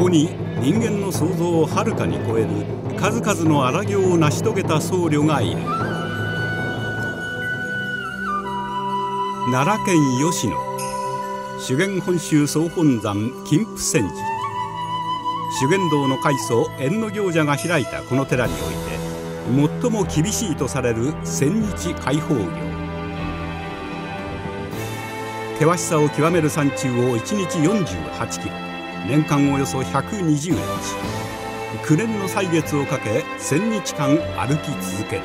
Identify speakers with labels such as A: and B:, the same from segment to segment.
A: こに人間の想像をはるかに超える数々の荒行を成し遂げた僧侶がいる奈良県吉野修験本州総本山金峰山寺修験道の開祖縁の行者が開いたこの寺において最も厳しいとされる千日開放行険しさを極める山中を1日48キロ年間およそ120日9年の歳月をかけ1,000日間歩き続ける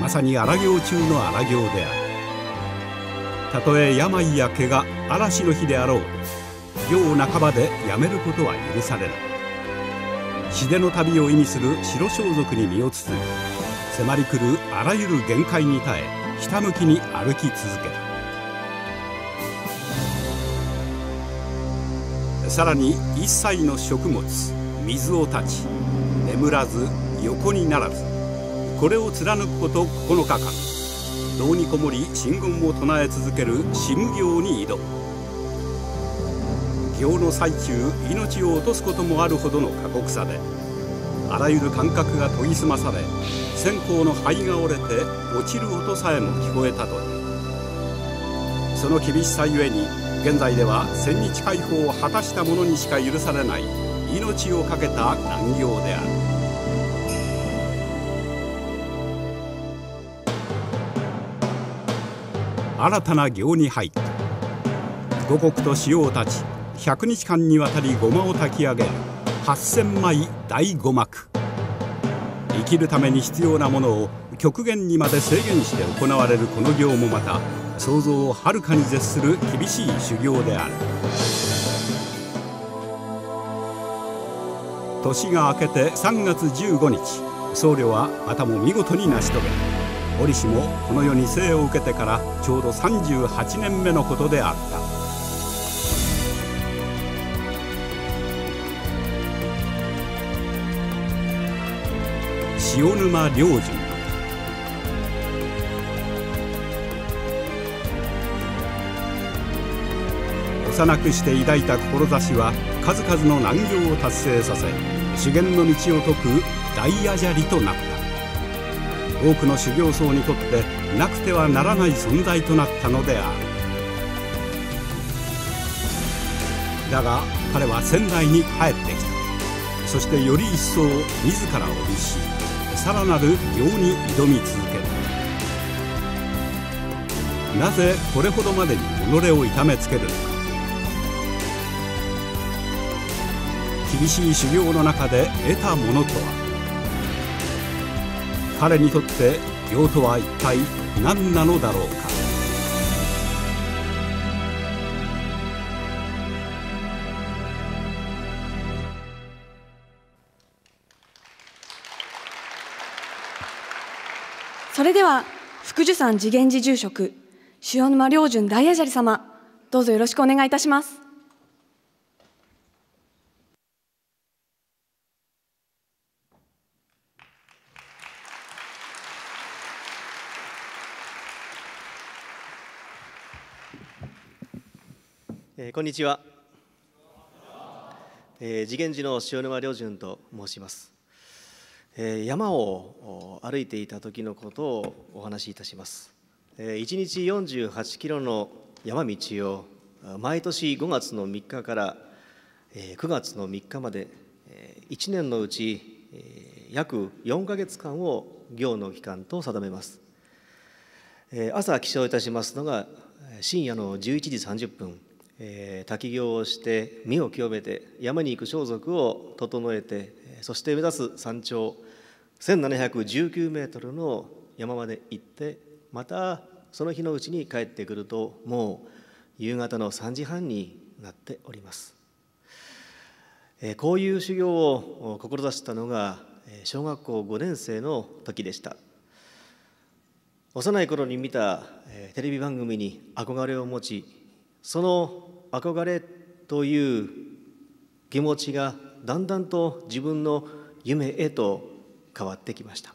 A: まさに荒行中の荒行であるたとえ病や怪我嵐の日であろう行半ばでやめることは許されない死での旅を意味する白装束に身を包み迫り来るあらゆる限界に耐えひたむきに歩き続けたさらに一切の食物水を断ち眠らず横にならずこれを貫くこと9日間牢にこもり進軍を唱え続ける神行に挑む行の最中命を落とすこともあるほどの過酷さであらゆる感覚が研ぎ澄まされ線香の灰が折れて落ちる音さえも聞こえたというその厳しさゆえに現在では千日解放を果たした者にしか許されない命を懸けた難行である。新たな行に入った五穀と塩を断ち百日間にわたりごまを炊き上げ八千枚大五幕生きるために必要なものを極限にまで制限して行われるこの行もまた想像をはるかに絶する厳しい修行である年が明けて3月15日僧侶はまたも見事に成し遂げ折しもこの世に生を受けてからちょうど38年目のことであった塩沼良順幼くして抱いた志は数々の難行を達成させ修験の道を解く大アジャリとなった多くの修行僧にとってなくてはならない存在となったのであるだが彼は仙台に帰ってきたそしてより一層自らを律しさらなる行に挑み続けたなぜこれほどまでに己を痛めつけるのか厳しい修行の中で得たものとは彼にとって行とは一体何なのだろうか
B: それでは福寿山次元寺住職塩沼良順大矢砂利様どうぞよろしくお願いいたします
C: えー、こんにちは、えー、次元寺の塩沼良順と申します、えー、山を歩いていた時のことをお話しいたします、えー、1日48キロの山道を毎年5月の3日から、え9月の3日まで、1年のうち、約4か月間を行の期間と定めます、え朝起床いたしますのが深夜の11時30分え滝行をして身を清めて山に行く装束を整えてそして目指す山頂1719メートルの山まで行ってまたその日のうちに帰ってくるともう夕方の3時半になっております、えこういう修行を志したのが小学校5年生の時でした幼い頃に見たテレビ番組に憧れを持ちその憧れという気持ちがだんだんと自分の夢へと変わってきました、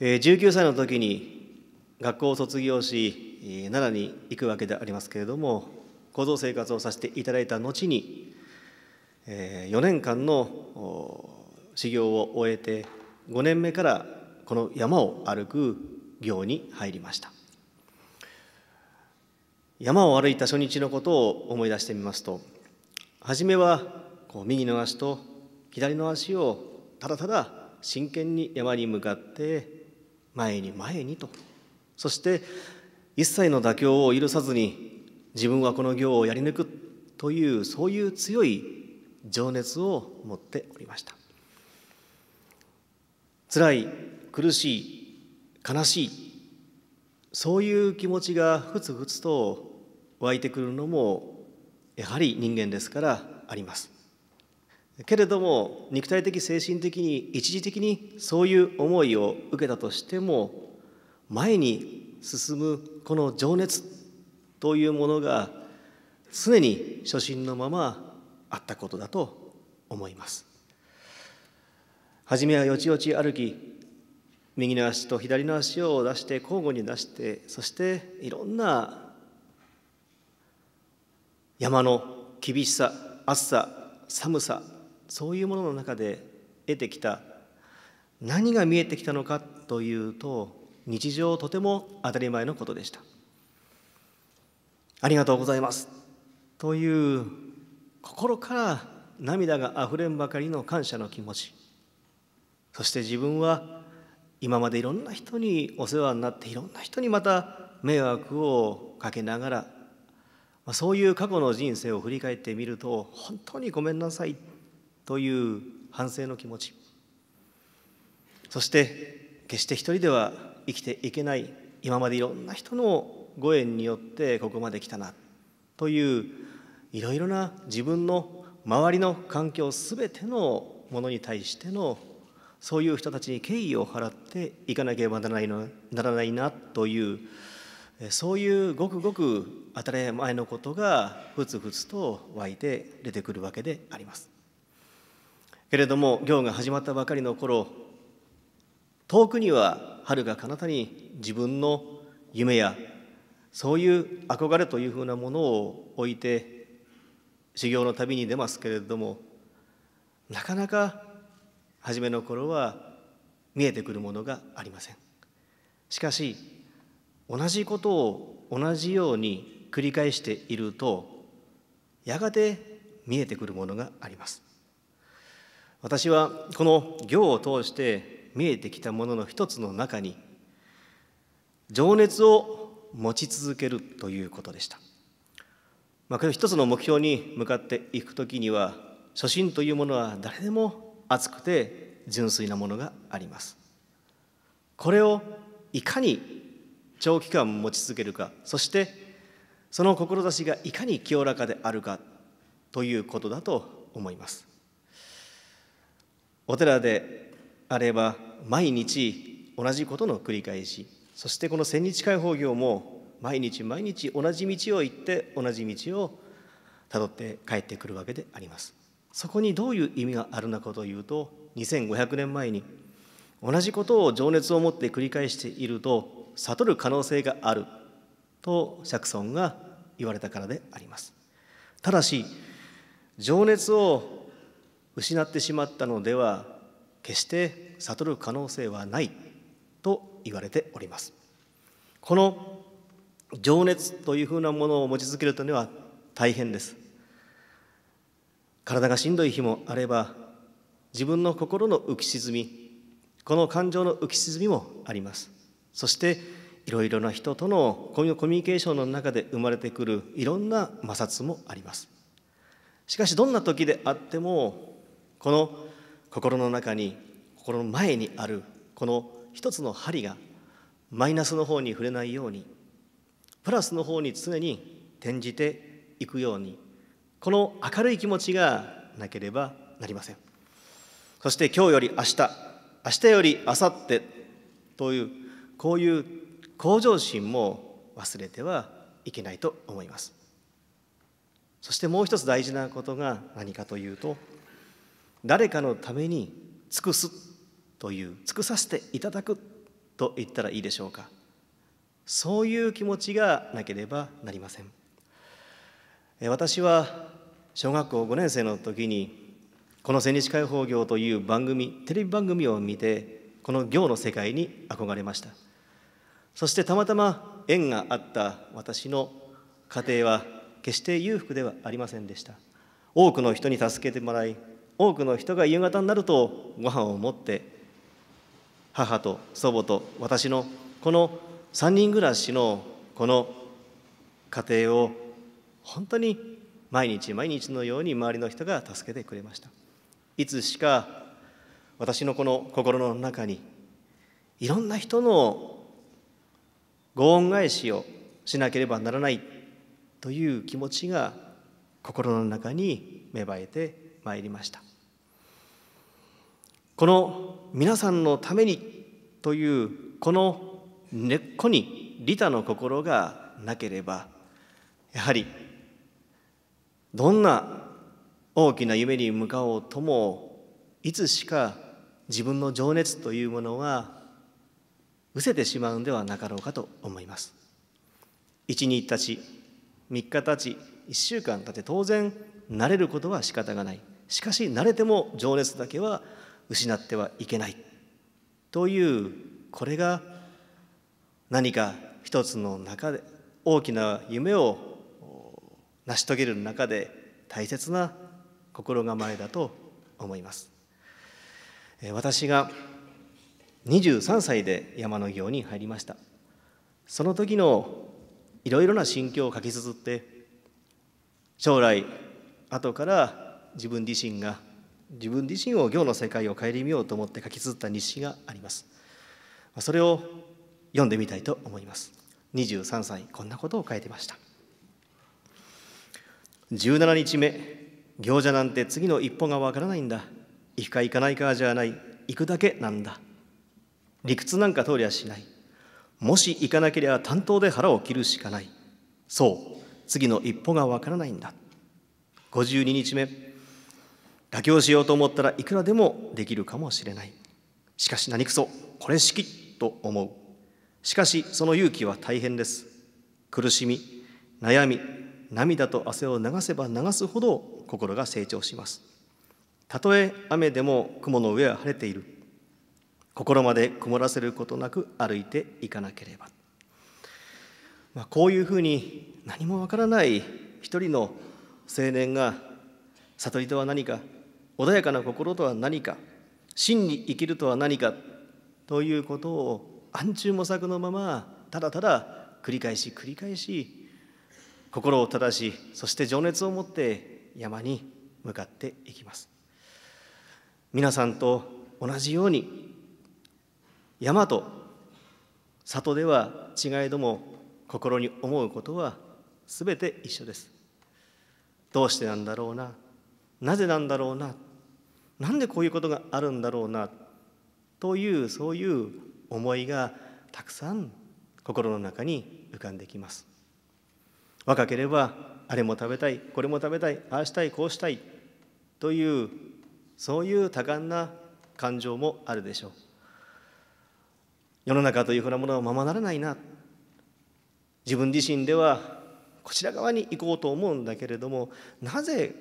C: えー、19歳の時に学校を卒業し、奈良に行くわけでありますけれども構造生活をさせていただいた後に、え4年間の修行を終えて5年目からこの山を歩く行に入りました山を歩いた初日のことを思い出してみますと初めはこう右の足と左の足をただただ真剣に山に向かって前に前にとそして一切の妥協を許さずに自分はこの行をやり抜くというそういう強い情熱を持っておりました辛い苦しい悲しいそういう気持ちがふつふつと湧いてくるのもやはり人間ですからありますけれども肉体的精神的に一時的にそういう思いを受けたとしても前に進むこの情熱というものが常に初心のままあったことだと思います。初めはよちよち歩き右の足と左の足を出して交互に出してそしていろんな山の厳しさ暑さ寒さそういうものの中で得てきた何が見えてきたのかというと日常とても当たり前のことでしたありがとうございますという心から涙があふれんばかりの感謝の気持ちそして自分は今までいろんな人にお世話になっていろんな人にまた迷惑をかけながらそういう過去の人生を振り返ってみると本当にごめんなさいという反省の気持ちそして決して一人では生きていけない今までいろんな人のご縁によってここまで来たなといういろいろな自分の周りの環境全てのものに対してのそういう人たちに敬意を払っていかなければならないのならないなというそういうごくごく当たり前のことがふつふつと湧いて出てくるわけでありますけれども行が始まったばかりの頃遠くには春がか彼方に自分の夢やそういう憧れというふうなものを置いて修行の旅に出ますけれどもなかなか初めの頃は見えてくるものがありませんしかし同じことを同じように繰り返しているとやがて見えてくるものがあります私はこの行を通して見えてきたものの一つの中に情熱を持ち続けるということでした、まあ、これ一つの目標に向かっていく時には初心というものは誰でも厚くて純粋なものがありますこれをいかに長期間持ち続けるかそしてその志がいかに清らかであるかということだと思いますお寺であれば毎日同じことの繰り返しそしてこの千日開放業も毎日毎日同じ道を行って同じ道をたどって帰ってくるわけでありますそこにどういう意味があるのかというと2500年前に同じことを情熱を持って繰り返していると悟る可能性があると釈尊が言われたからでありますただし情熱を失ってしまったのでは決して悟る可能性はないと言われておりますこの情熱というふうなものを持ち続けるというのは大変です体がしんどい日もあれば自分の心の浮き沈みこの感情の浮き沈みもありますそしていろいろな人とのコミュニケーションの中で生まれてくるいろんな摩擦もありますしかしどんな時であってもこの心の中に心の前にあるこの一つの針がマイナスの方に触れないようにプラスの方に常に転じていくようにこの明るい気持ちがなければなりませんそして今日より明日明日より明後日というこういう向上心も忘れてはいけないと思いますそしてもう一つ大事なことが何かというと誰かのために尽くすという尽くさせていただくと言ったらいいでしょうかそういう気持ちがなければなりません私は小学校5年生の時にこの千日解放業という番組テレビ番組を見てこの行の世界に憧れましたそしてたまたま縁があった私の家庭は決して裕福ではありませんでした多くの人に助けてもらい多くの人が夕方になるとご飯を持って母と祖母と私のこの3人暮らしのこの家庭を本当に毎日毎日のように周りの人が助けてくれましたいつしか私のこの心の中にいろんな人のご恩返しをしなければならないという気持ちが心の中に芽生えてまいりましたこの皆さんのためにというこの根っこに利他の心がなければやはりどんな大きな夢に向かおうともいつしか自分の情熱というものは失せてしまうんではなかろうかと思います1日たち3日たち1週間たって当然慣れることは仕方がないしかし慣れても情熱だけは失ってはいけないというこれが何か一つの中で大きな夢を成し遂げる中で大切な心構えだと思います私が23歳で山の行に入りましたその時のいろいろな心境を書き綴って将来後から自分自身が自分自身を行の世界を顧みようと思って書き綴った日誌がありますそれを読んでみたいと思います23歳こんなことを書いてました17日目行者なんて次の一歩がわからないんだ行くか行かないかじゃない行くだけなんだ理屈なんか通りゃしないもし行かなければ担当で腹を切るしかないそう次の一歩がわからないんだ52日目妥協しようと思ったらいくらでもできるかもしれないしかし何くそこれしきと思うしかしその勇気は大変です苦しみ悩み涙と汗を流せば流すほど心が成長しますたとえ雨でも雲の上は晴れている心まで曇らせることなく歩いていかなければ、まあ、こういうふうに何もわからない一人の青年が悟りとは何か穏やかな心とは何か真に生きるとは何かということを暗中模索のままただただ繰り返し繰り返し心を正しそして情熱を持って山に向かっていきます皆さんと同じように山と里では違いども心に思うことは全て一緒ですどうしてなんだろうななぜなんだろうななんでこういうことがあるんだろうなというそういう思いがたくさん心の中に浮かんできます若ければあれも食べたいこれも食べたいああしたいこうしたいというそういう多感な感情もあるでしょう世の中というふうなものはままならないな自分自身ではこちら側に行こうと思うんだけれどもなぜ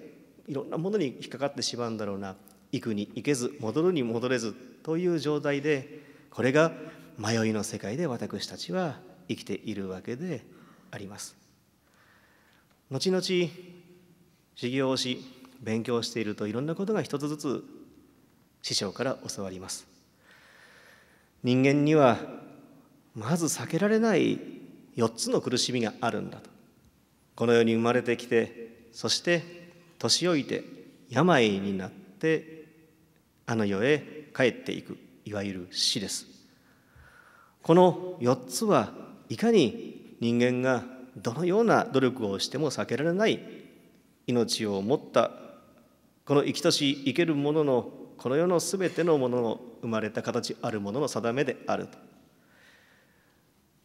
C: いろんなものに引っかかってしまうんだろうな行くに行けず戻るに戻れずという状態でこれが迷いの世界で私たちは生きているわけであります。後々修行をし勉強しているといろんなことが一つずつ師匠から教わります人間にはまず避けられない4つの苦しみがあるんだとこの世に生まれてきてそして年老いて病になってあの世へ帰っていくいわゆる死ですこの4つはいかに人間がどのような努力をしても避けられない命を持ったこの生きとし生けるもののこの世のすべてのものの生まれた形あるものの定めであると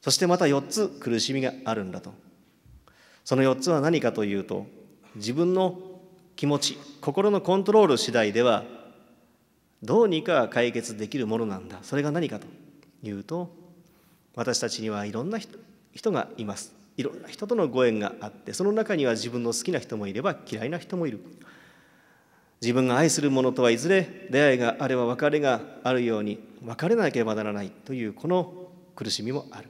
C: そしてまた4つ苦しみがあるんだとその4つは何かというと自分の気持ち心のコントロール次第ではどうにか解決できるものなんだそれが何かというと私たちにはいろんな人がいますいろんな人とのご縁があってその中には自分の好きな人もいれば嫌いな人もいる自分が愛するものとはいずれ出会いがあれば別れがあるように別れなければならないというこの苦しみもある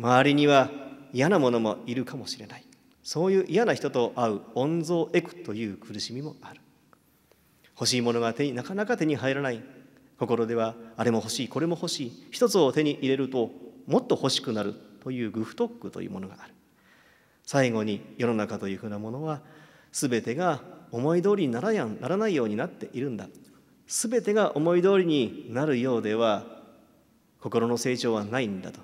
C: 周りには嫌なものもいるかもしれないそういう嫌な人と会う温存エクという苦しみもある欲しいものが手になかなか手に入らない心ではあれも欲しいこれも欲しい一つを手に入れるともっと欲しくなるというグフトックというものがある最後に世の中というふうなものは全てが思い通りにならやならないようになっているんだ全てが思い通りになるようでは心の成長はないんだと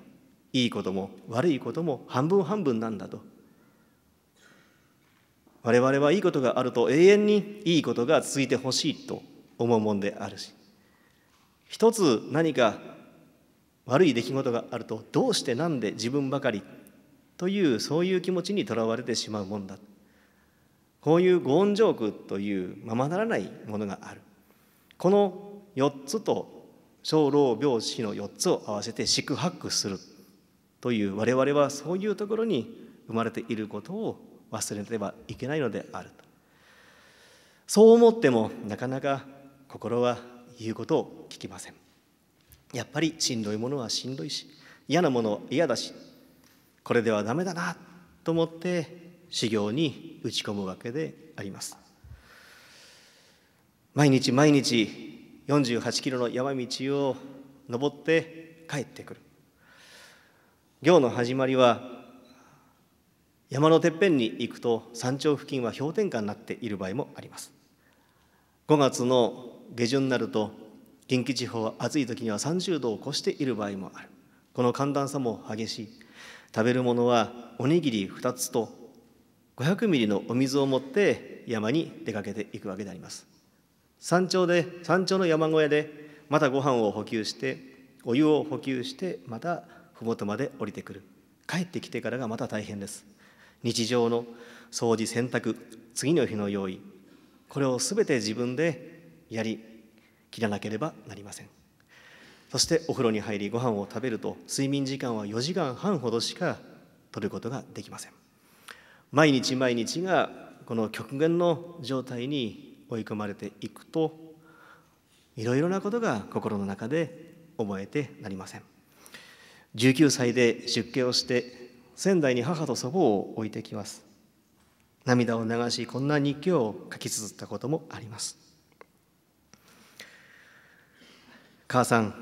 C: いいことも悪いことも半分半分なんだと我々はいいことがあると永遠にいいことが続いてほしいと思うもんであるし一つ何か悪い出来事があるとどうしてなんで自分ばかりというそういう気持ちにとらわれてしまうもんだこういうゴーンジョークというままならないものがあるこの4つと小老病死の4つを合わせて四苦八苦するという我々はそういうところに生まれていることを忘れてはいけないのであるとそう思ってもなかなか心は言うことを聞きませんやっぱりしんどいものはしんどいし嫌なもの嫌だしこれではダメだなと思って修行に打ち込むわけであります毎日毎日48キロの山道を登って帰ってくる行の始まりは山のてっぺんに行くと山頂付近は氷点下になっている場合もあります5月の下旬になると近畿地方は暑い時には30度を越している場合もあるこの寒暖差も激しい食べるものはおにぎり2つと500ミリのお水を持って山に出かけていくわけであります山頂で山頂の山小屋でまたご飯を補給してお湯を補給してまた麓まで降りてくる帰ってきてからがまた大変です日常の掃除洗濯次の日の用意これを全て自分でやり切らなければなりませんそしてお風呂に入りご飯を食べると睡眠時間は4時間半ほどしか取ることができません毎日毎日がこの極限の状態に追い込まれていくといろいろなことが心の中で覚えてなりません19歳で出家をして仙台に母と祖母を置いてきます涙を流しこんな日記を書き綴ったこともあります母さん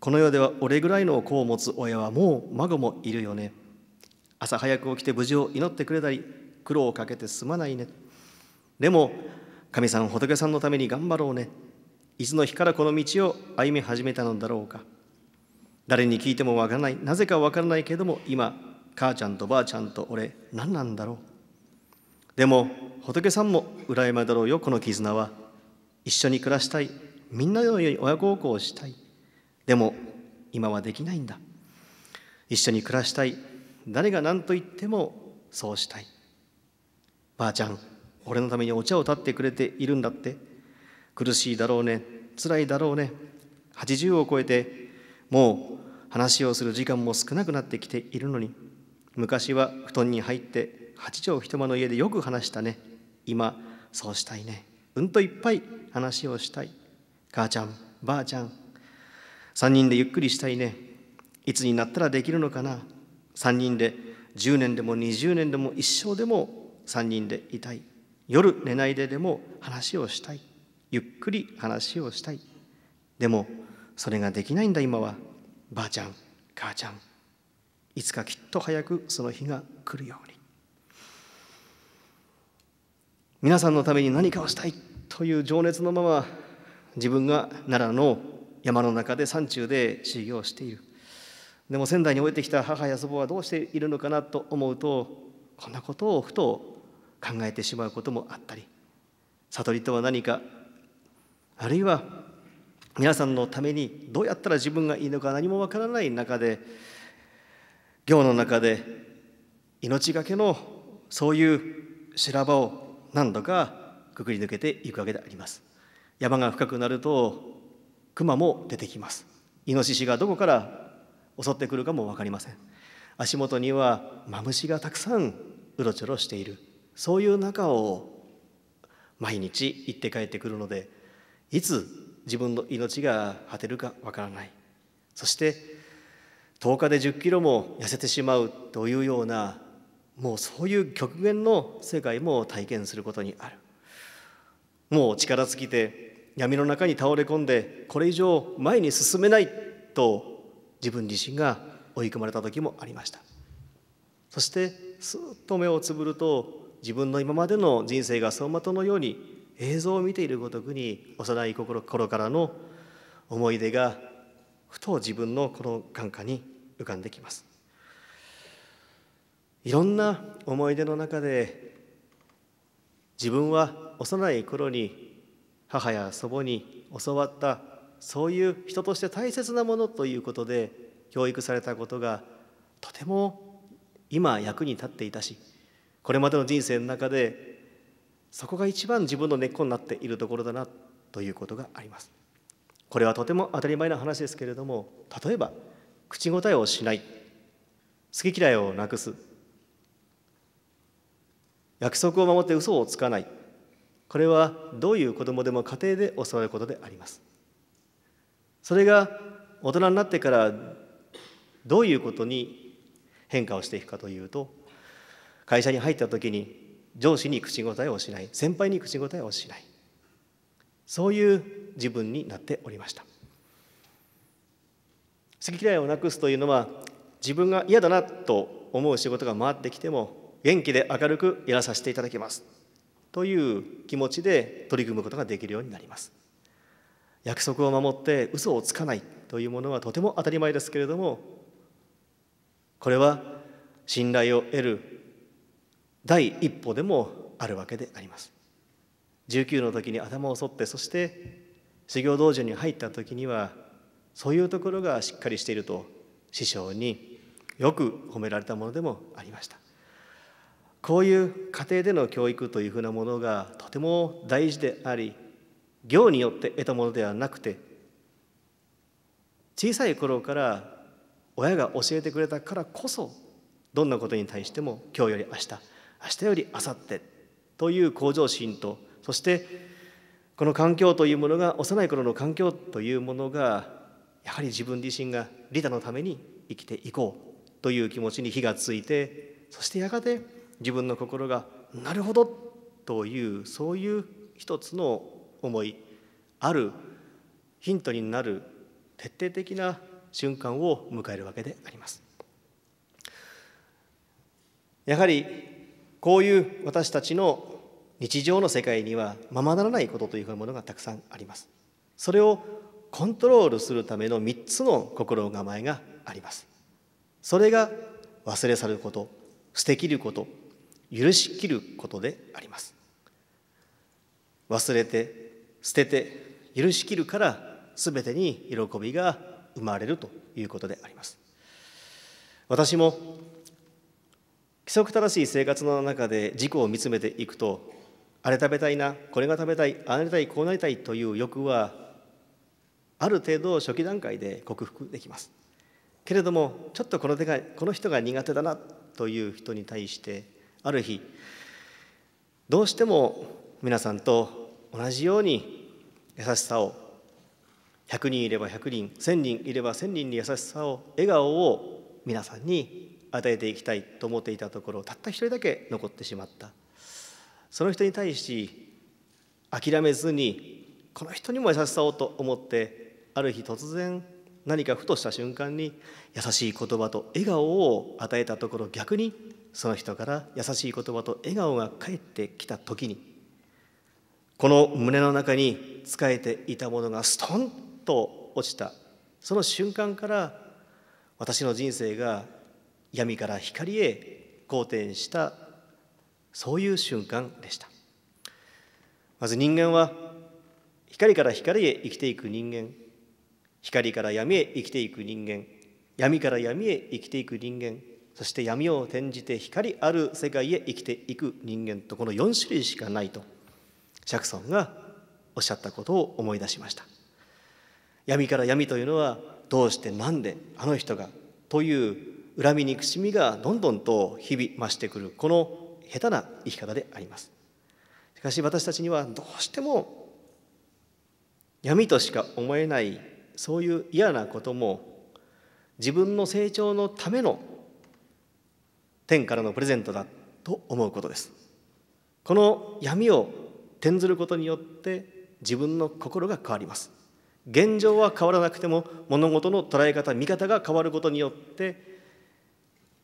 C: この世では俺ぐらいの子を持つ親はもう孫もいるよね朝早く起きて無事を祈ってくれたり苦労をかけてすまないねでも神さん仏さんのために頑張ろうねいつの日からこの道を歩み始めたのだろうか誰に聞いてもわからないなぜかわからないけれども今母ちゃんとばあちゃんと俺何なんだろうでも仏さんも羨まだろうよこの絆は一緒に暮らしたいみんなの親孝行をしたいでも今はできないんだ一緒に暮らしたい誰が何と言ってもそうしたいばあちゃん俺のためにお茶をたってくれているんだって苦しいだろうね辛いだろうね80を超えてもう話をする時間も少なくなってきているのに昔は布団に入って8畳一間の家でよく話したね今そうしたいねうんといっぱい話をしたい母ちゃんばあちゃん3人でゆっくりしたいねいつになったらできるのかな3人で10年でも20年でも一生でも3人でいたい夜寝ないででも話をしたいゆっくり話をしたいでもそれができないんだ今はばあちゃん母ちゃんいつかきっと早くその日が来るように皆さんのために何かをしたいという情熱のまま自分が奈良の山の中で山中で修行しているでも仙台に置いてきた母や祖母はどうしているのかなと思うとこんなことをふと考えてしまうこともあったり悟りとは何かあるいは皆さんのためにどうやったら自分がいいのか何もわからない中で行の中で命がけのそういう修羅場を何度かくぐり抜けていくわけであります。山が深くなると熊も出てきますイノシシがどこから襲ってくるかも分かりません足元にはマムシがたくさんうろちょろしているそういう中を毎日行って帰ってくるのでいつ自分の命が果てるかわからないそして10日で1 0キロも痩せてしまうというようなもうそういう極限の世界も体験することにあるもう力尽きて闇の中に倒れ込んでこれ以上前に進めないと自分自身が追い込まれた時もありましたそしてすっと目をつぶると自分の今までの人生が走馬灯のように映像を見ているごとくに幼い頃からの思い出がふと自分のこの眼下に浮かんできますいろんな思い出の中で自分は幼い頃に母や祖母に教わったそういう人として大切なものということで教育されたことがとても今役に立っていたしこれまでの人生の中でそこが一番自分の根っこになっているところだなということがありますこれはとても当たり前な話ですけれども例えば口答えをしない好き嫌いをなくす約束を守って嘘をつかないこれはどういう子どもでも家庭で教わることでありますそれが大人になってからどういうことに変化をしていくかというと会社に入った時に上司に口答えをしない先輩に口答えをしないそういう自分になっておりました好き嫌いをなくすというのは自分が嫌だなと思う仕事が回ってきても元気で明るくやらさせていただきますという気持ちで取り組むことができるようになります約束を守って嘘をつかないというものはとても当たり前ですけれどもこれは信頼を得る第一歩でもあるわけであります19の時に頭を剃ってそして修行道場に入った時にはそういうところがしっかりしていると師匠によく褒められたものでもありましたこういう家庭での教育というふうなものがとても大事であり行によって得たものではなくて小さい頃から親が教えてくれたからこそどんなことに対しても今日より明日明日より明後日という向上心とそしてこの環境というものが幼い頃の環境というものがやはり自分自身が利他のために生きていこうという気持ちに火がついてそしてやがて自分の心がなるほどというそういう一つの思いあるヒントになる徹底的な瞬間を迎えるわけであります。やはりこういう私たちの日常の世界にはままならないことというものがたくさんあります。それをコントロールするための3つの心構えがあります。それが忘れ去ること、捨てきること、許しきることであります忘れて捨てて許しきるから全てに喜びが生まれるということであります私も規則正しい生活の中で自己を見つめていくとあれ食べたいなこれが食べたいああなりたいこうなりたいという欲はある程度初期段階で克服できますけれどもちょっとこの手がこの人が苦手だなという人に対してある日どうしても皆さんと同じように優しさを100人いれば100人1000人いれば1000人に優しさを笑顔を皆さんに与えていきたいと思っていたところたった一人だけ残ってしまったその人に対し諦めずにこの人にも優しさをと思ってある日突然何かふとした瞬間に優しい言葉と笑顔を与えたところ逆にその人から優しい言葉と笑顔が返ってきた時にこの胸の中に仕えていたものがストンと落ちたその瞬間から私の人生が闇から光へ好転したそういう瞬間でしたまず人間は光から光へ生きていく人間光から闇へ生きていく人間闇から闇へ生きていく人間そして闇を転じて光ある世界へ生きていく人間とこの4種類しかないとシャクソンがおっしゃったことを思い出しました闇から闇というのはどうしてなんであの人がという恨み憎しみがどんどんと日々増してくるこの下手な生き方でありますしかし私たちにはどうしても闇としか思えないそういう嫌なことも自分の成長のための天からのプレゼントだと思うことですこの闇を転ずることによって自分の心が変わります現状は変わらなくても物事の捉え方見方が変わることによって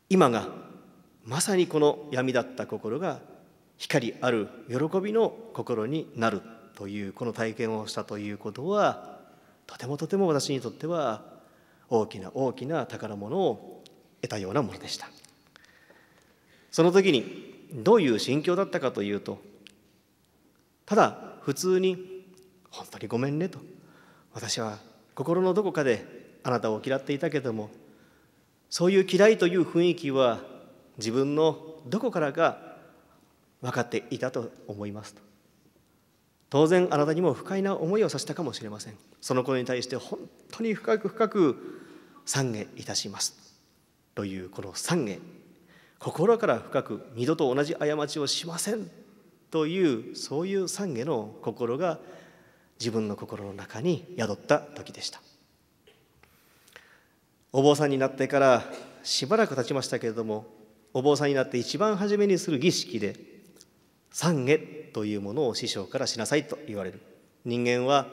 C: 今がまさにこの闇だった心が光ある喜びの心になるというこの体験をしたということはとてもとても私にとっては大きな大きな宝物を得たようなものでした。その時にどういう心境だったかというとただ普通に「本当にごめんね」と「私は心のどこかであなたを嫌っていたけどもそういう嫌いという雰囲気は自分のどこからか分かっていたと思いますと当然あなたにも不快な思いをさせたかもしれませんそのことに対して本当に深く深く懺悔いたしますというこの懺悔心から深く二度と同じ過ちをしませんというそういう懺悔の心が自分の心の中に宿った時でしたお坊さんになってからしばらく経ちましたけれどもお坊さんになって一番初めにする儀式で懺悔というものを師匠からしなさいと言われる人間は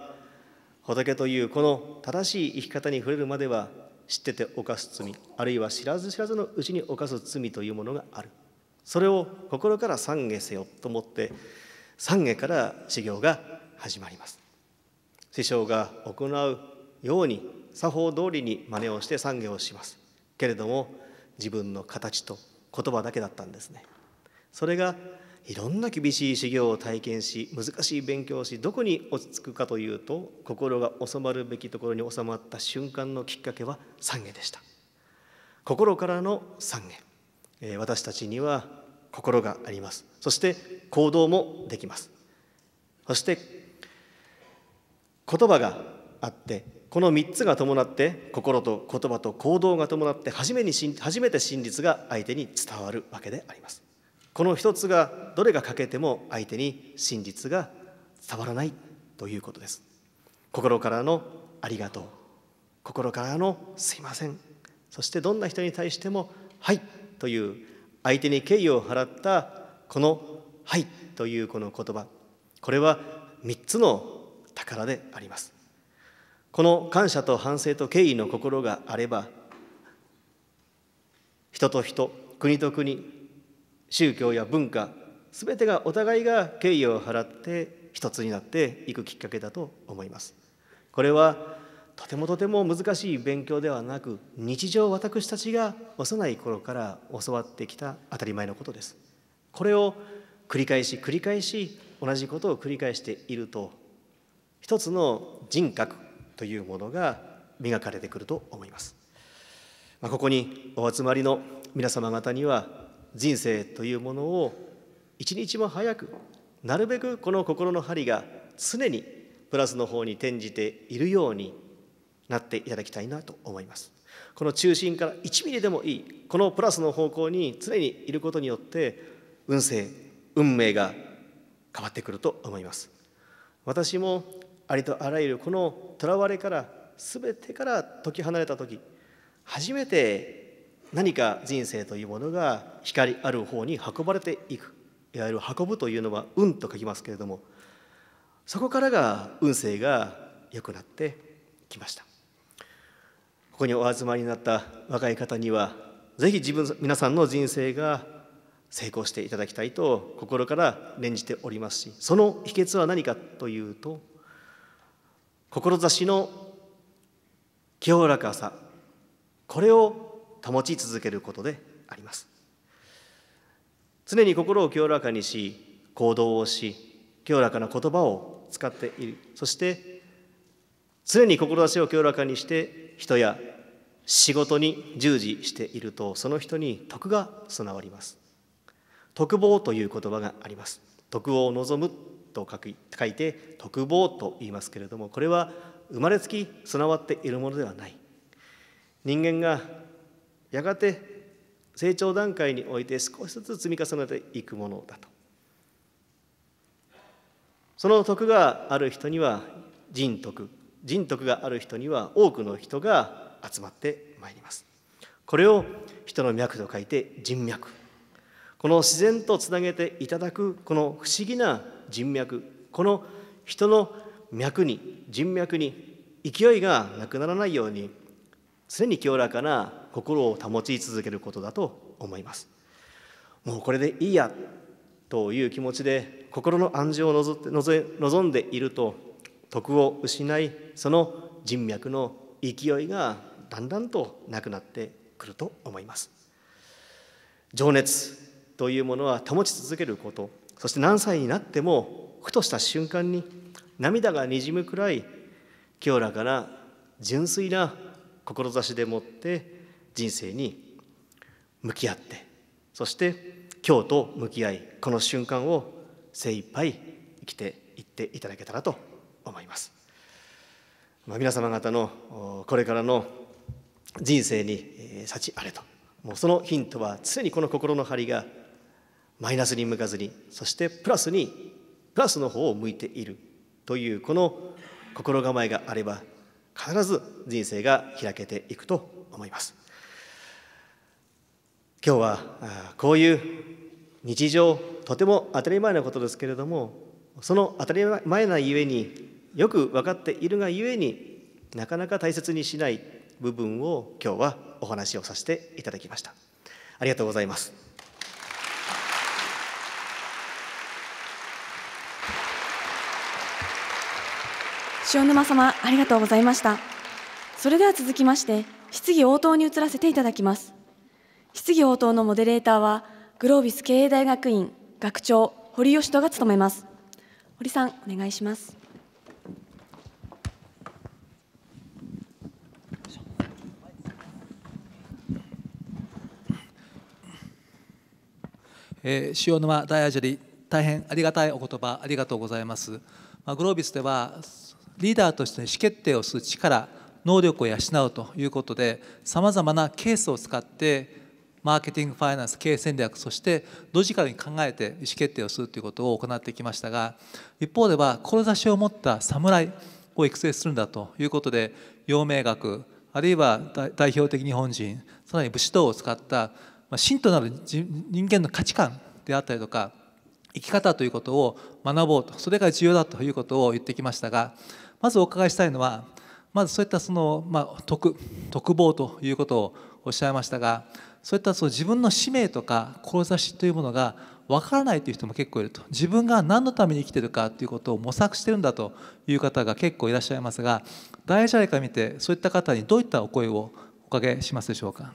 C: 仏というこの正しい生き方に触れるまでは知ってて犯す罪あるいは知らず知らずのうちに犯す罪というものがあるそれを心から懺悔せよと思って懺悔から修行が始まります師匠が行うように作法通りに真似をして懺悔をしますけれども自分の形と言葉だけだったんですねそれがいろんな厳しい修行を体験し難しい勉強をしどこに落ち着くかというと心が収まるべきところに収まった瞬間のきっかけは三下でした心からの三下え私たちには心がありますそして行動もできますそして言葉があってこの3つが伴って心と言葉と行動が伴って初めに初めて真実が相手に伝わるわけでありますこの一つがどれが欠けても相手に真実が伝わらないということです心からのありがとう心からのすいませんそしてどんな人に対してもはいという相手に敬意を払ったこのはいというこの言葉これは3つの宝でありますこの感謝と反省と敬意の心があれば人と人国と国宗教や文化全てがお互いが敬意を払って一つになっていくきっかけだと思いますこれはとてもとても難しい勉強ではなく日常私たちが幼い頃から教わってきた当たり前のことですこれを繰り返し繰り返し同じことを繰り返していると一つの人格というものが磨かれてくると思います、まあ、ここにお集まりの皆様方には人生というものを一日も早くなるべくこの心の針が常にプラスの方に転じているようになっていただきたいなと思いますこの中心から1ミリでもいいこのプラスの方向に常にいることによって運勢運命が変わってくると思います私もありとあらゆるこのとらわれから全てから解き離れた時初めて何か人生というものが光ある方に運ばれていくいわゆる運ぶというのは運と書きますけれどもそこからが運勢が良くなってきましたここにお集まりになった若い方にはぜひ自分皆さんの人生が成功していただきたいと心から念じておりますしその秘訣は何かというと志の清らかさこれを保ち続けることであります常に心を清らかにし行動をし清らかな言葉を使っているそして常に志を清らかにして人や仕事に従事しているとその人に徳が備わります徳望という言葉があります徳を望むと書き書いて徳望と言いますけれどもこれは生まれつき備わっているものではない人間がやがて成長段階において少しずつ積み重ねていくものだとその徳がある人には人徳人徳がある人には多くの人が集まってまいりますこれを人の脈と書いて人脈この自然とつなげていただくこの不思議な人脈この人の脈に人脈に勢いがなくならないように常に清らかな心を保ち続けることだと思いますもうこれでいいやという気持ちで心の安示を望んでいると徳を失いその人脈の勢いがだんだんとなくなってくると思います情熱というものは保ち続けることそして何歳になってもふとした瞬間に涙がにじむくらい清らかな純粋な志でもって人生に向き合ってそして今日と向き合いこの瞬間を精一杯生きていっていただけたらと思います、まあ、皆様方のこれからの人生に幸あれともうそのヒントは常にこの心の張りがマイナスに向かずにそしてプラスにプラスの方を向いているというこの心構えがあれば必ず人生が開けていくと思います。今日はこういう日常とても当たり前なことですけれどもその当たり前なゆえによく分かっているがゆえになかなか大切にしない部分を今日はお話をさせていただきましたありがとうございます
B: 塩沼様ありがとうございましたそれでは続きまして質疑応答に移らせていただきます質疑応答のモデレーターはグロービス経営大学院学長堀義人が務めます堀さんお願いしますえー、塩沼大アジャリ大変ありがたいお言葉ありがとうございます、まあ、グロービスではリーダーとして意思決定をする力能力を養うということでさまざまなケースを使ってマーケティングファイナンス経営戦略そしてロジカルに考えて意思決定をするということを行ってきましたが一方では志を持った侍を育成するんだということで陽明学あるいは代表的日本人さらに武士道を使った真となる人間の価値観であったりとか生き方ということを学ぼうとそれが重要だということを言ってきましたがまずお伺いしたいのはまずそういったその、まあ、特特防ということをおっしゃいましたがそういったそう自分の使命とか志というものが分からないという人も結構いると自分が何のために生きてるかということを模索してるんだという方が結構いらっしゃいますが大事あれか見てそういった方にどういったお声をおかけしますでしょうか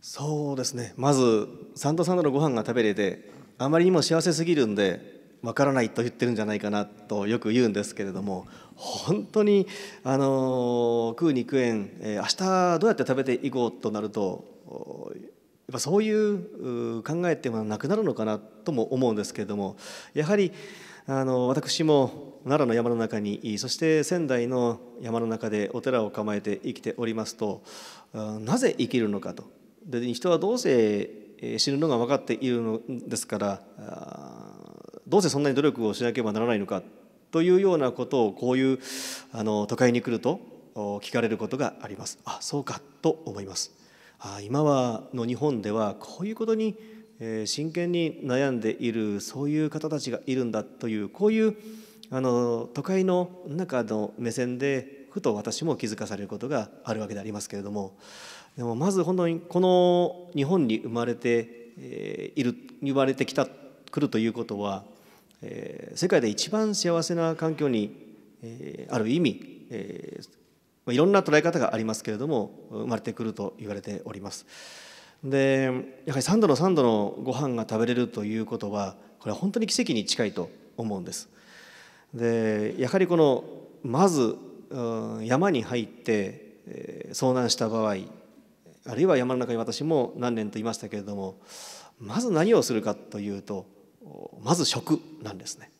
C: そうですね
B: まず三度三
C: 度のご飯が食べれてあまりにも幸せすぎるんで分からないと言ってるんじゃないかなとよく言うんですけれども本当にあの食う肉園、えー、明日どうやって食べていこうとなるとやっぱそういう考えっていうのはなくなるのかなとも思うんですけれどもやはりあの私も奈良の山の中にそして仙台の山の中でお寺を構えて生きておりますとなぜ生きるのかとで人はどうせ死ぬのが分かっているのですからどうせそんなに努力をしなければならないのかというようなことをこういうあの都会に来ると聞かれることがあります。あそうかと思います。あ今はの日本ではこういうことに真剣に悩んでいるそういう方たちがいるんだというこういうあの都会の中の目線でふと私も気づかされることがあるわけでありますけれどもでもまず本当にこの日本に生まれて、えいる生まれてきたくるということは、え世界で一番幸せな環境に、えある意味、えいろんな捉え方がありますけれども生まれてくると言われております。でやはり3度の3度のご飯が食べれるということはこれは本当に奇跡に近いと思うんです。でやはりこのまず山に入って遭難した場合あるいは山の中に私も何年といましたけれどもまず何をするかというとまず食なんですね。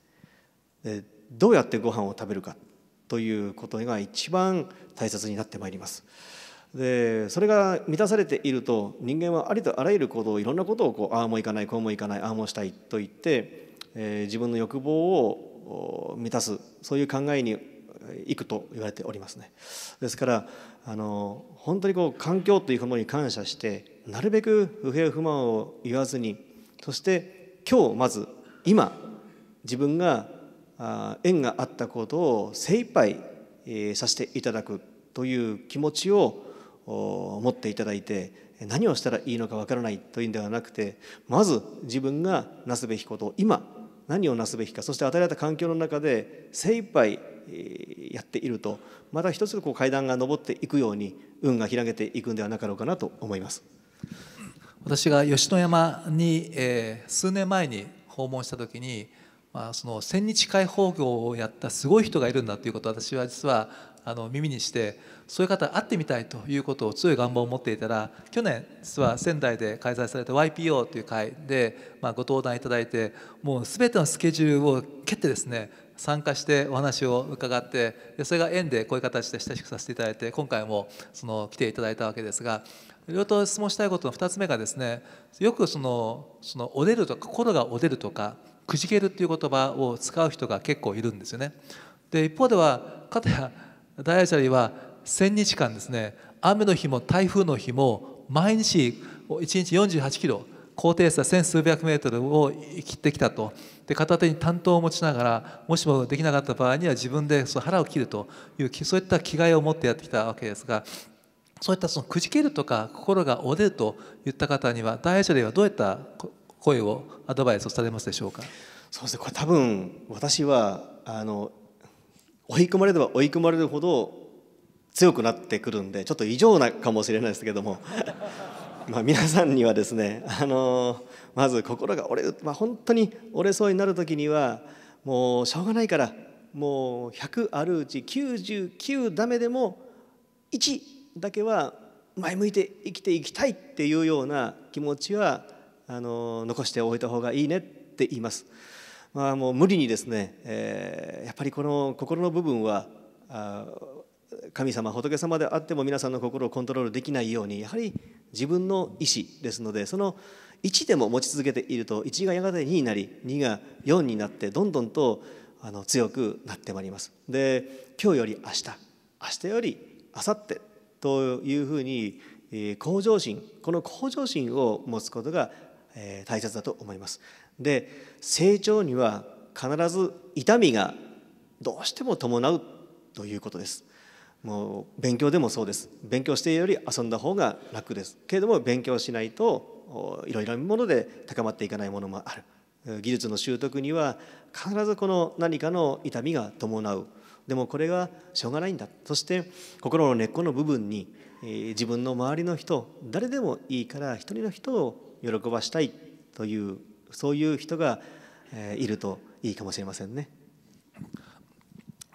C: でどうやってご飯を食べるかということが一番大切になってまいります。でそれが満たされていると人間はありとあらゆる行動いろんなことをこうああもいかないこうもいかないああもしたいと言って、えー、自分の欲望を満たすそういう考えにいくと言われておりますね。ですからあの本当にこう環境というものに感謝してなるべく不平不満を言わずにそして今日まず今自分が縁があったことを精一杯させていただくという気持ちを持っていただいて何をしたらいいのかわからないというんではなくてまず自分がなすべきことを今何をなすべきかそして与えられた環境の中で精一杯やっているとまた一つこう階段が上っていくように運が
B: 開けていくんではなかろうかなと思います私が吉野山に、えー、数年前に訪問した時にまあ、その千日解放業をやったすごい人がいるんだということを私は実はあの耳にしてそういう方会ってみたいということを強い願望を持っていたら去年実は仙台で開催された YPO という会で、まあ、ご登壇いただいてもう全てのスケジュールを蹴ってですね参加してお話を伺ってそれが縁でこういう形で親しくさせていただいて今回もその来ていただいたわけですがいろいろと質問したいことの2つ目がですねよくそのそのお出るとか心がおれるとかくじけるっていう言葉を使う人が結構いるんですよね。で一方ではたや大アジャリは1,000日間ですね雨の日も台風の日も毎日1日48キロ高低差千数百メートルを切ってきたとで片手に担当を持ちながらもしもできなかった場合には自分でその腹を切るというそういった気概を持ってやってきたわけですがそういったそのくじけるとか心が折れるといった方には大アジャリはどういった声をアドバイスをされますでしょうかそうですねこれ多分私はあの
C: 追い込まれれば追い込まれるほど強くなってくるんでちょっと異常なかもしれないですけども まあ皆さんにはですねあのまず心が折れる、まあ、本当に折れそうになる時にはもうしょうがないからもう100あるうち99ダメでも1だけは前向いて生きていきたいっていうような気持ちはあの残しておいた方がいいねって言います。まあ、もう無理にですね、えー、やっぱりこの心の部分は神様仏様であっても皆さんの心をコントロールできないようにやはり自分の意思ですのでその1でも持ち続けていると1がやがて2になり2が4になってどんどんとあの強くなってまいります。で今日より明日明日より明後日というふうに向上心この向上心を持つことが大切だと思います。で成長には必ず痛みがどうしても伴うということです。もう勉強でもそうです勉強しているより遊んだ方が楽ですけれども勉強しないといろいろなもので高まっていかないものもある技術の習得には必ずこの何かの痛みが伴うでもこれがしょうがないんだそして心の根っこの部分に自分の周りの人誰でもいいから一人の人を喜ばしたいというそういう人がいるといいかもしれませんね。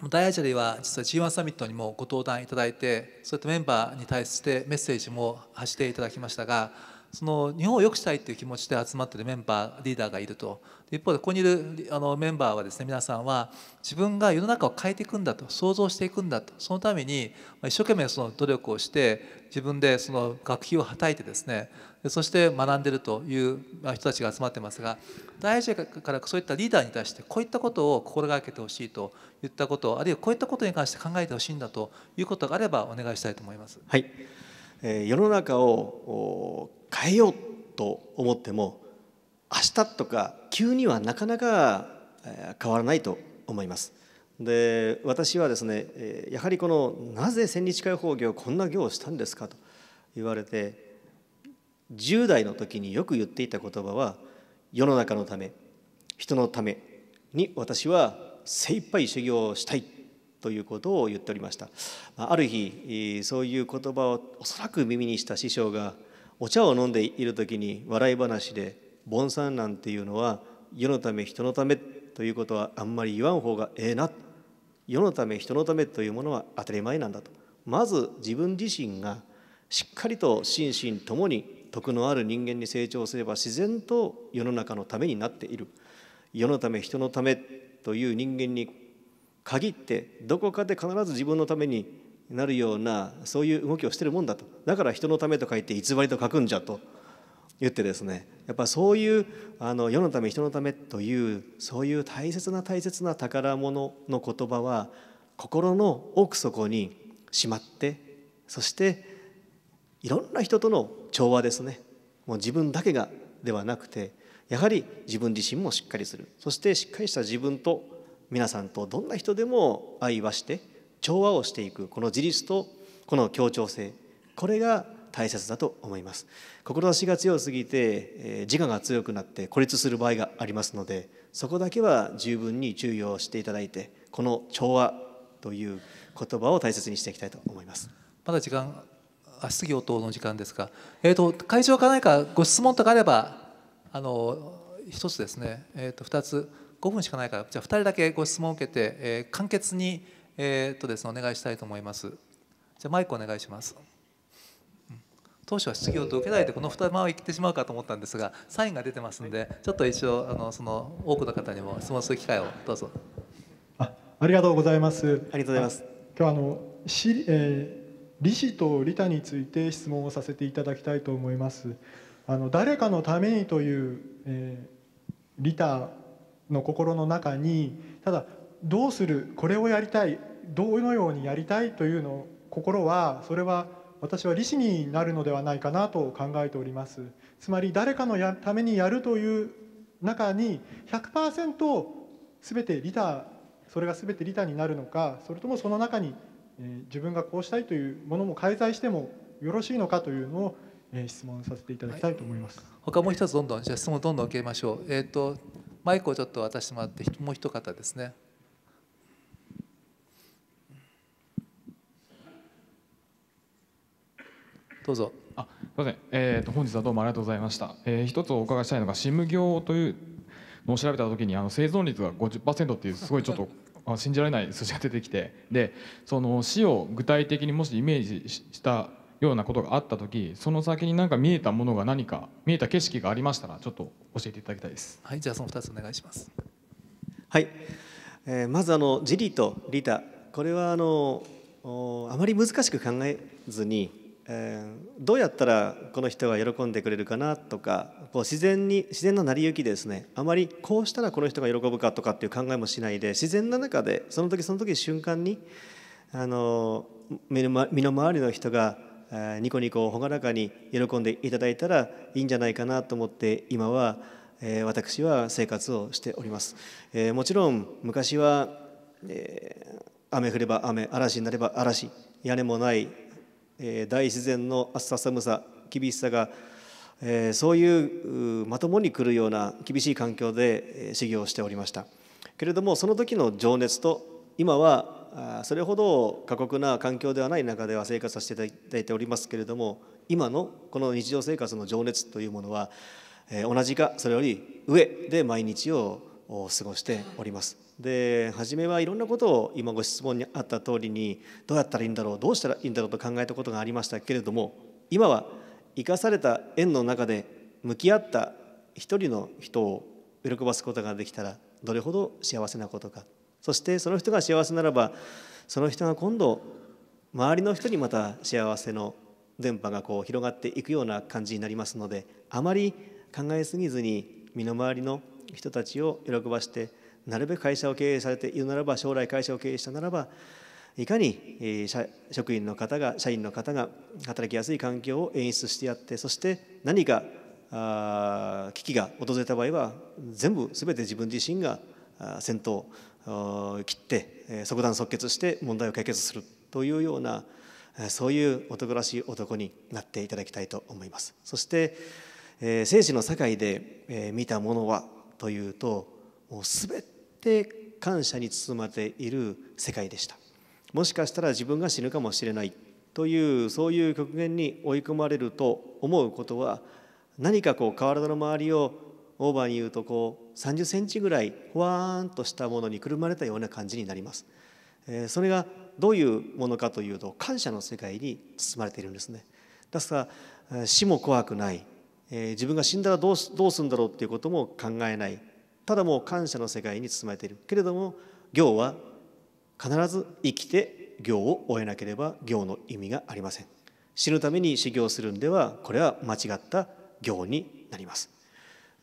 B: 大アジャでは実は G1 サミットにもご登壇いただいてそういったメンバーに対してメッセージも発していただきましたがその日本を良くしたいという気持ちで集まっているメンバーリーダーがいると一方でここにいるあのメンバーはですね皆さんは自分が世の中を変えていくんだと想像していくんだとそのために一生懸命その努力をして自分でその学費をはたいてですねそして学んでるという人たちが集まってますが大事からそういったリーダーに対してこういったことを心がけてほしいといったことあるいはこういったことに関して考えてほしいんだということがあればお願いしたいと思います。はい、
C: え世の中を変えようと思っても明日とか急にはなかなか変わらないと思います。で私はですねやはりこのなぜ千日解放業こんな業をしたんですかと言われて10代の時によく言っていた言葉は世の中のため人のために私は精一杯修行をしたいということを言っておりましたある日そういう言葉をおそらく耳にした師匠がお茶を飲んでいる時に笑い話で「盆栽なんていうのは世のため人のため」ということはあんまり言わん方がええな世のため人のためというものは当たり前なんだとまず自分自身がしっかりと心身ともに徳のある人間に成長すれば自然と世の中のためになっている世のため人のためという人間に限ってどこかで必ず自分のためになるようなそういう動きをしてるもんだとだから人のためと書いて偽りと書くんじゃと言ってですねやっぱそういうあの世のため人のためというそういう大切な大切な宝物の言葉は心の奥底にしまってそしていろんな人との調和ですねもう自分だけがではなくてやはり自分自身もしっかりするそしてしっかりした自分と皆さんとどんな人でも愛はして調和をしていくこの自立とこの協調性これが大切だと思います志が強すぎて、え自我が強くなって孤立する場合がありますのでそこだけは十分に注意をしていただいてこの
B: 調和という言葉を大切にしていきたいと思いますまだ時間あ質疑応答の時間ですか、えーと、会場か何かご質問とかあればあの1つですね、えーと、と2つ5分しかないからじゃあ2人だけご質問を受けて、えー、簡潔に、えーとですね、お願いしたいと思いますじゃマイクお願いします、当初は質疑応答受けないでこの2回り行ってしまうかと思ったんですがサインが出てますのでちょっと一応あのその多くの方にも質問する機会をどうぞ
C: あありがとうございますありがとうございます今日あのし、えー利子と利他について質問をさせていただきたいと思いますあの誰かのためにという、え
A: ー、利他の心の中にただどうするこれをやりたいどのようにやりたいというの心はそれは私は利
B: 子になるのではないかなと考えておりますつまり誰かのやためにやるという中に100%全て利他それが全て利他になるのかそれともその中に自分がこうしたいというものも介在してもよろしいのかというのを質問させていただきたいと思います。はい、他もう一つどんどんじゃ質問どんどん受けましょう。えっ、ー、とマイクをちょっと渡してもらってもう一方ですね。どうぞ。あ、すみません。えっ、ー、と本日はどうもありがとうございました。えー、一つお伺いしたいのがシム業というのを調べたときにあの生存率が50%っていうすごいちょっと信じられない数字が出てきてでその死を具体的にもしイメージしたようなことがあった時その先に何か見えたものが何か見えた景色がありましたらちょっと教えていただきたいです。はい、じゃあその2つお願いします。はい、
C: えー、まずあのジリとリタこれはあのあまり難しく考えずにえー、どうやったらこの人が喜んでくれるかなとかこう自然に自然の成り行きですねあまりこうしたらこの人が喜ぶかとかっていう考えもしないで自然な中でその時その時瞬間にあの身の回りの人がニコニコ朗らかに喜んでいただいたらいいんじゃないかなと思って今は、えー、私は生活をしております。えー、もちろん昔は、え雨降れば雨嵐になれば嵐屋根もないえ大自然の暑さ寒さ厳しさが、えそういうまともに来るような厳しい環境で、え修行をしておりましたけれどもその時の情熱と今はそれほど過酷な環境ではない中では生活させていただいておりますけれども今のこの日常生活の情熱というものは、え同じかそれより上で毎日を過ごしております。で初めはいろんなことを今ご質問にあった通りにどうやったらいいんだろうどうしたらいいんだろうと考えたことがありましたけれども今は生かされた縁の中で向き合った一人の人を喜ばすことができたらどれほど幸せなことかそしてその人が幸せならばその人が今度周りの人にまた幸せの電波がこう広がっていくような感じになりますのであまり考えすぎずに身の回りの人たちを喜ばしてなるべく会社を経営されているならば将来会社を経営したならばいかに、え職員の方が社員の方が働きやすい環境を演出してやってそして何かあ危機が訪れた場合は全部全て自分自身が先頭を切って即断即決して問題を解決するというようなそういう男らしい男になっていただきたいと思います。そして、え生死の境で、え見たものはというともう全て感謝に包まれている世界でしたもしかしたら自分が死ぬかもしれないというそういう極限に追い込まれると思うことは何かこう体の周りをオーバーに言うとこう30センチぐらいふわーんとしたものにくるまれたような感じになります、えそれがどういうものかというと感謝の世界に包まれているんですねだから死も怖くないえ自分が死んだらどうどうするんだろうっていうことも考えないただもう感謝の世界に包まれているけれども行は必ず生きて行を終えなければ行の意味がありません死ぬために修行するんではこれは間違った行になります、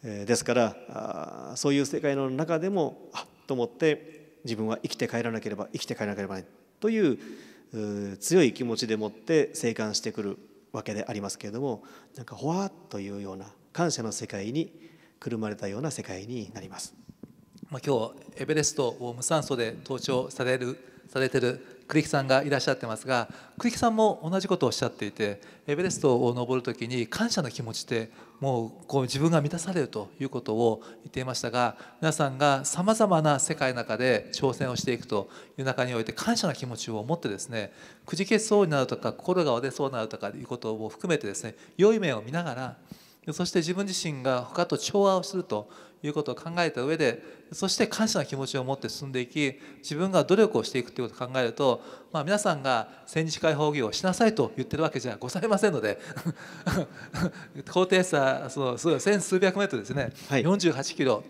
C: えですからそういう世界の中でもあっと思って自分は生きて帰らなければ生きて帰らなければないという強い気持ちでもって生還してくるわけでありますけれどもなんかほわっというような感謝の世界にくるまれたような世界になります。
B: まあ、今日エベレストを無酸素で登頂されるされてる栗木さんがいらっしゃってますが栗木さんも同じことをおっしゃっていてエベレストを登る時に感謝の気持ちでもうこう自分が満たされるということを言っていましたが皆さんがさまざまな世界の中で挑戦をしていくという中において感謝の気持ちを持ってですねくじけそうになるとか心が折れそうになるとかいうことを含めてですね良い面を見ながらそして自分自身が他と調和をするということを考えた上でそして感謝の気持ちを持って進んでいき自分が努力をしていくということを考えると、まあ、皆さんが戦時解放業をしなさいと言ってるわけじゃございませんので 高低差その千数百メートルですね、はい、48キロ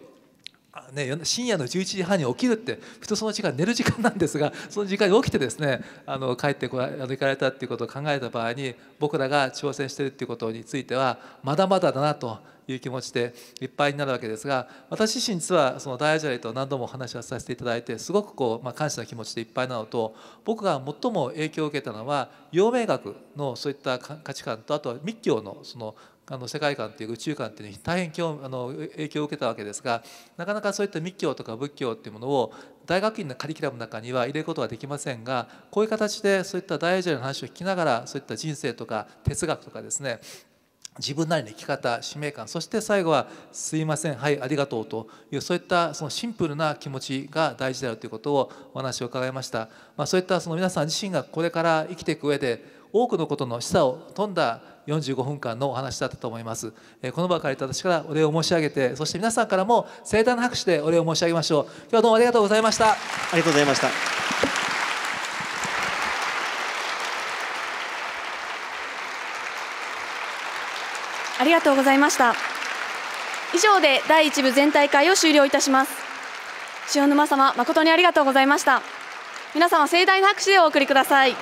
B: ね、深夜の11時半に起きるって普通その時間寝る時間なんですが その時間に起きてですねあの帰ってこあの行かれたっていうことを考えた場合に僕らが挑戦してるっていうことについてはまだまだだなという気持ちでいっぱいになるわけですが私自身実はそのダイアジャリと何度もお話をさせていただいてすごくこう、まあ、感謝の気持ちでいっぱいなのと僕が最も影響を受けたのは陽明学のそういった価値観とあとは密教のそのあの世界観っていう宇宙観っていうのに大変興あの影響を受けたわけですがなかなかそういった密教とか仏教っていうものを大学院のカリキュラムの中には入れることはできませんがこういう形でそういった大事ジアの話を聞きながらそういった人生とか哲学とかですね自分なりの生き方使命感そして最後は「すいませんはいありがとう」というそういったそのシンプルな気持ちが大事であるということをお話を伺いました、まあ、そういったその皆さん自身がこれから生きていく上で多くのことの示唆を富んだ45分間のお話だったと思います、えこの場か借り私からお礼を申し上げてそして皆さんからも盛大な拍手でお礼を申し上げましょう今日はどうもありがとうございましたありがとうございましたありがとうございました以上で第一部全体会を終了いたします塩沼様誠にありがとうございました
A: 皆様盛大な拍手をお送りください